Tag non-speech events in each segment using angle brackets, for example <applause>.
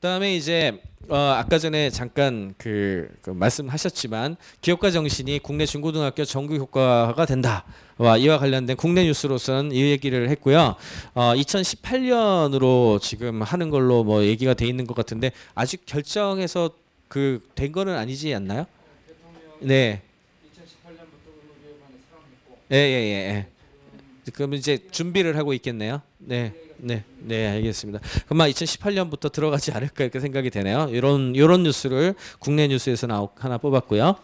그다음에 이제 어, 아까 전에 잠깐 그, 그, 말씀하셨지만 기업가 정신이 국내 중고등학교 정규 효과가 된다. 와 이와 관련된 국내 뉴스로서는 이 얘기를 했고요. 어, 2018년으로 지금 하는 걸로 뭐 얘기가 돼 있는 것 같은데 아직 결정해서 그 된 거는 아니지 않나요? 네. 2018년부터 예예예. 예, 예, 예. 그럼 이제 준비를 하고 있겠네요. 네. 네, 네, 알겠습니다. 그마 2018년부터 들어가지 않을까 이렇게 생각이 되네요. 이런 이런 뉴스를 국내 뉴스에서 나 하나 뽑았고요.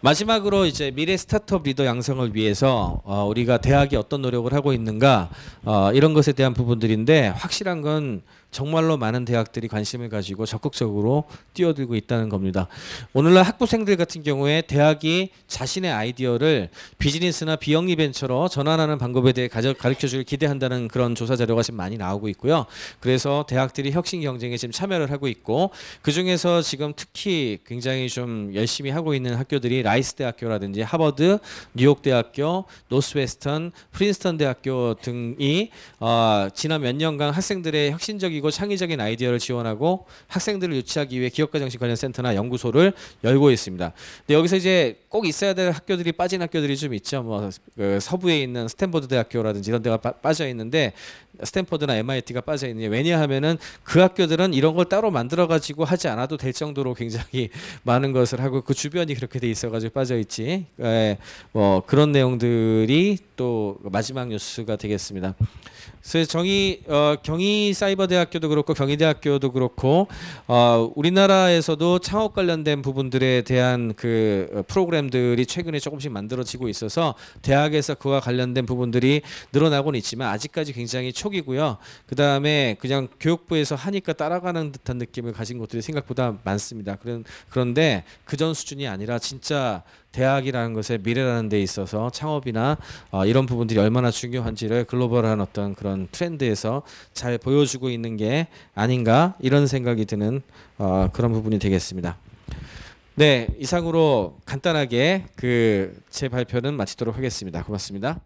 마지막으로 이제 미래 스타트업 리더 양성을 위해서 어, 우리가 대학이 어떤 노력을 하고 있는가 어, 이런 것에 대한 부분들인데 확실한 건 정말로 많은 대학들이 관심을 가지고 적극적으로 뛰어들고 있다는 겁니다. 오늘날 학부생들 같은 경우에 대학이 자신의 아이디어를 비즈니스나 비영리 벤처로 전환하는 방법에 대해 가르쳐주길 기대한다는 그런 조사 자료가 지금 많이 나오고 있고요. 그래서 대학들이 혁신 경쟁에 지금 참여를 하고 있고 그 중에서 지금 특히 굉장히 좀 열심히 하고 있는 학교들이 라이스 대학교라든지 하버드, 뉴욕 대학교, 노스웨스턴, 프린스턴 대학교 등이 어, 지난 몇 년간 학생들의 혁신적인 창의적이고 창의적인 아이디어를 지원하고 학생들을 유치하기 위해 기업가 정신 관련 센터나 연구소를 열고 있습니다. 근데 여기서 이제 꼭 있어야 될 학교들이 빠진 학교들이 좀 있죠. 뭐그 서부에 있는 스탠퍼드 대학교라든지 이런 데가 빠, 져 있는데 스탠퍼드나 MIT가 빠져 있는 왜냐하면은 그 학교들은 이런 걸 따로 만들어 가지고 하지 않아도 될 정도로 굉장히 <laughs> 많은 것을 하고 그 주변이 그렇게 돼 있어 가지고 빠져 있지. 예, 뭐 그런 내용들이 또 마지막 뉴스가 되겠습니다. 그래서 정의 어, 경희 사이버 대학 대학교도 그렇고 경희대학교도 그렇고 어, 우리나라에서도 창업 관련된 부분들에 대한 그 프로그램들이 최근에 조금씩 만들어지고 있어서 대학에서 그와 관련된 부분들이 늘어나고는 있지만 아직까지 굉장히 초기고요. 그 다음에 그냥 교육부에서 하니까 따라가는 듯한 느낌을 가진 것들이 생각보다 많습니다. 그런 그런데 그전 수준이 아니라 진짜 대학이라는 것의 미래라는 데 있어서 창업이나 어, 이런 부분들이 얼마나 중요한지를 글로벌한 어떤 그런 트렌드에서 잘 보여주고 있는 게 아닌가 이런 생각이 드는 어, 그런 부분이 되겠습니다. 네, 이상으로 간단하게 그 제 발표는 마치도록 하겠습니다. 고맙습니다.